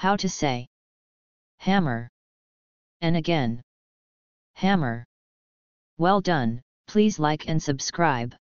How to say. Hammer. And again. Hammer. Well done, please like and subscribe.